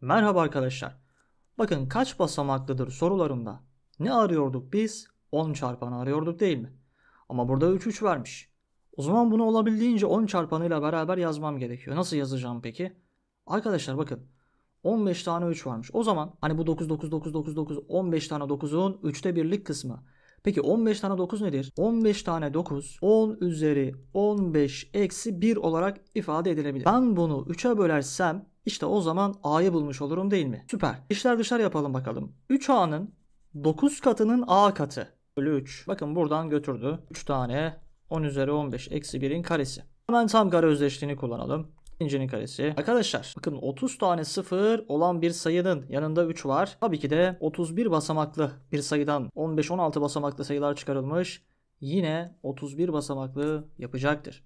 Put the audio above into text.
Merhaba arkadaşlar. Bakın kaç basamaklıdır sorularında ne arıyorduk biz? 10 çarpanı arıyorduk değil mi? Ama burada 3 3 vermiş. O zaman bunu olabildiğince 10 çarpanıyla beraber yazmam gerekiyor. Nasıl yazacağım peki? Arkadaşlar bakın 15 tane 3 varmış. O zaman hani bu 9 9 9 9 9 15 tane 9'un 3'te birlik kısmı Peki 15 tane 9 nedir? 15 tane 9 10 üzeri 15 eksi 1 olarak ifade edilebilir. Ben bunu 3'e bölersem işte o zaman A'yı bulmuş olurum değil mi? Süper. İşler dışarı yapalım bakalım. 3A'nın 9 katının A katı. Bölü 3. Bakın buradan götürdü. 3 tane 10 üzeri 15 eksi 1'in karesi. Hemen tam kare özdeşliğini kullanalım. İncinin karesi. Arkadaşlar bakın 30 tane 0 olan bir sayının yanında 3 var. Tabii ki de 31 basamaklı bir sayıdan 15-16 basamaklı sayılar çıkarılmış. Yine 31 basamaklı yapacaktır.